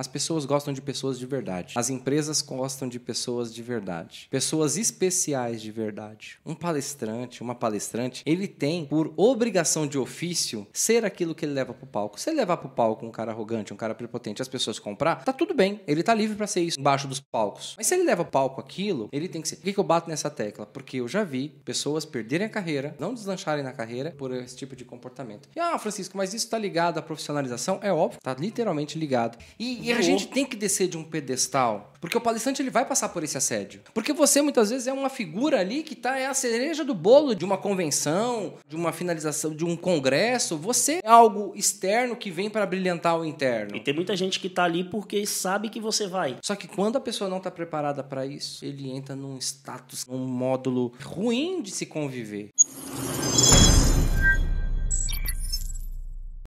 As pessoas gostam de pessoas de verdade. As empresas gostam de pessoas de verdade. Pessoas especiais de verdade. Um palestrante, uma palestrante, ele tem por obrigação de ofício ser aquilo que ele leva pro palco. Se ele levar pro palco um cara arrogante, um cara prepotente, as pessoas comprar, tá tudo bem. Ele tá livre para ser isso embaixo dos palcos. Mas se ele leva palco aquilo, ele tem que ser. Por que, que eu bato nessa tecla? Porque eu já vi pessoas perderem a carreira, não deslancharem na carreira por esse tipo de comportamento. E, ah, Francisco, mas isso tá ligado à profissionalização? É óbvio, tá literalmente ligado. E, e e a uhum. gente tem que descer de um pedestal. Porque o palestrante ele vai passar por esse assédio. Porque você muitas vezes é uma figura ali que tá, é a cereja do bolo de uma convenção, de uma finalização, de um congresso. Você é algo externo que vem para brilhantar o interno. E tem muita gente que tá ali porque sabe que você vai. Só que quando a pessoa não tá preparada para isso, ele entra num status, num módulo ruim de se conviver.